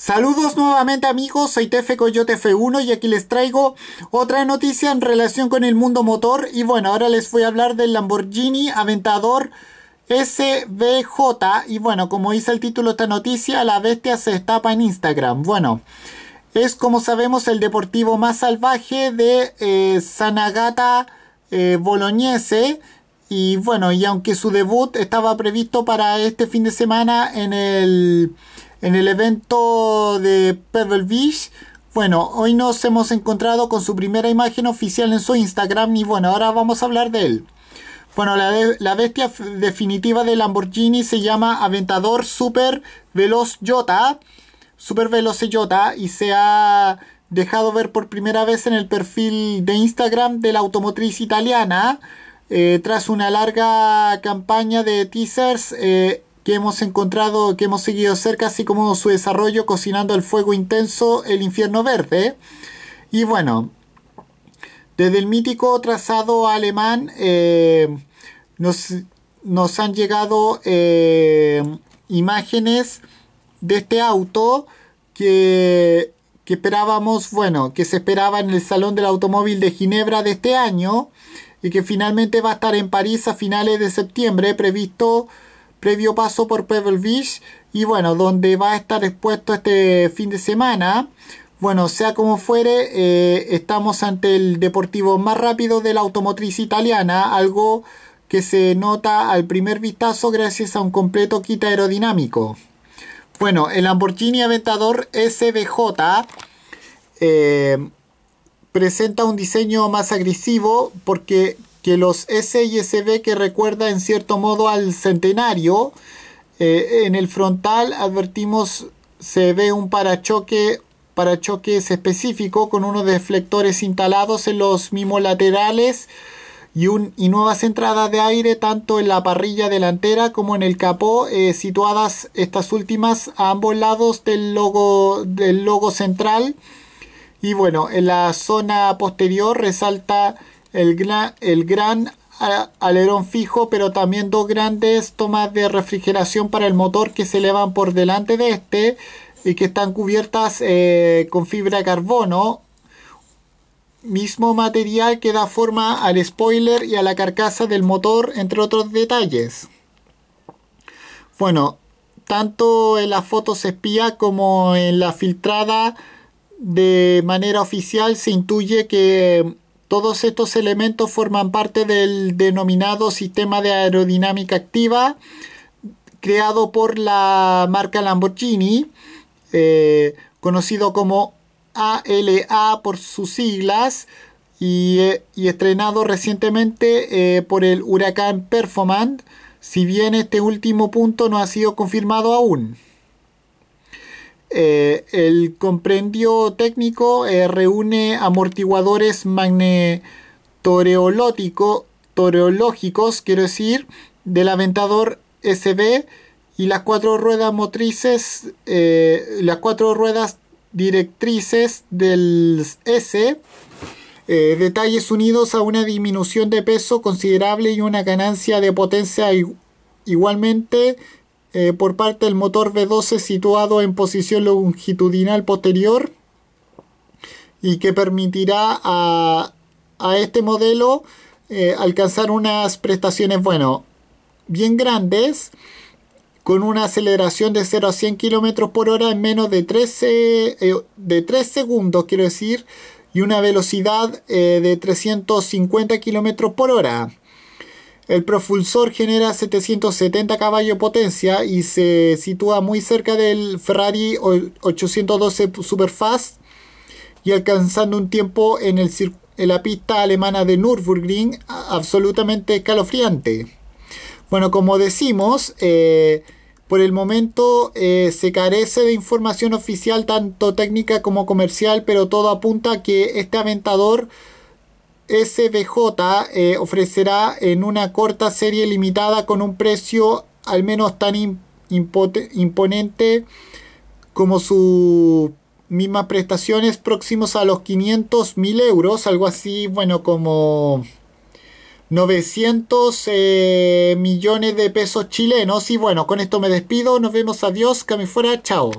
Saludos nuevamente amigos, soy Tefe Coyote F1 y aquí les traigo otra noticia en relación con el mundo motor y bueno, ahora les voy a hablar del Lamborghini Aventador SBJ y bueno, como dice el título de esta noticia, la bestia se destapa en Instagram. Bueno, es como sabemos el deportivo más salvaje de eh, Sanagata eh, Bolognese y bueno, y aunque su debut estaba previsto para este fin de semana en el, en el evento de Pebble Beach, bueno, hoy nos hemos encontrado con su primera imagen oficial en su Instagram y bueno, ahora vamos a hablar de él. Bueno, la, bestia definitiva de Lamborghini se llama Aventador Super Veloz Jota, Super Veloz Jota, y se ha dejado ver por primera vez en el perfil de Instagram de la automotriz italiana. Eh, tras una larga campaña de teasers eh, que hemos encontrado, que hemos seguido cerca, así como su desarrollo, cocinando el fuego intenso, el infierno verde. Y bueno, desde el mítico trazado alemán eh, nos, han llegado imágenes de este auto que, que esperábamos, bueno, que se esperaba en el Salón del Automóvil de Ginebra de este año y que finalmente va a estar en París a finales de septiembre, previsto previo paso por Pebble Beach y bueno, donde va a estar expuesto este fin de semana. Bueno, sea como fuere, eh, estamos ante el deportivo más rápido de la automotriz italiana, algo que se nota al primer vistazo gracias a un completo kit aerodinámico. Bueno, el Lamborghini Aventador SBJ eh, presenta un diseño más agresivo porque que los S y SB que recuerda en cierto modo al centenario. Eh, en el frontal advertimos se ve un parachoque parachoques específico con unos deflectores instalados en los mismos laterales y, un, nuevas entradas de aire tanto en la parrilla delantera como en el capó eh, situadas estas últimas a ambos lados del logo, del logo central y bueno, en la zona posterior resalta el, gran, el gran alerón fijo, pero también dos grandes tomas de refrigeración para el motor que se elevan por delante de este y que están cubiertas eh, con fibra de carbono. Mismo material que da forma al spoiler y a la carcasa del motor, entre otros detalles. Bueno, tanto en las fotos espía como en la filtrada de manera oficial se intuye que todos estos elementos forman parte del denominado sistema de aerodinámica activa creado por la marca Lamborghini, eh, conocido como ALA por sus siglas, y, estrenado recientemente eh, por el huracán Performant, si bien este último punto no ha sido confirmado aún. Eh, el comprendio técnico eh, reúne amortiguadores magnetoreológicos, quiero decir, del aventador SB y las cuatro ruedas motrices, eh, las cuatro ruedas directrices del S. detalles unidos a una disminución de peso considerable y una ganancia de potencia igualmente eh, por parte del motor V12 situado en posición longitudinal posterior y que permitirá a, este modelo eh, alcanzar unas prestaciones, bueno, bien grandes con una aceleración de 0 a 100 km por hora en menos de 3, eh, de segundos, quiero decir, y una velocidad de 350 km por hora. El propulsor genera 770 caballos potencia y se sitúa muy cerca del Ferrari 812 Superfast y alcanzando un tiempo en, el, la pista alemana de Nürburgring absolutamente escalofriante. Bueno, como decimos, eh, por el momento eh, se carece de información oficial tanto técnica como comercial, pero todo apunta a que este aventador SBJ eh, ofrecerá en una corta serie limitada con un precio al menos tan imponente como sus mismas prestaciones próximos a los mil euros, algo así, bueno, como 900 eh, millones de pesos chilenos. Y bueno, con esto me despido, nos vemos, adiós, que me fuera, chao.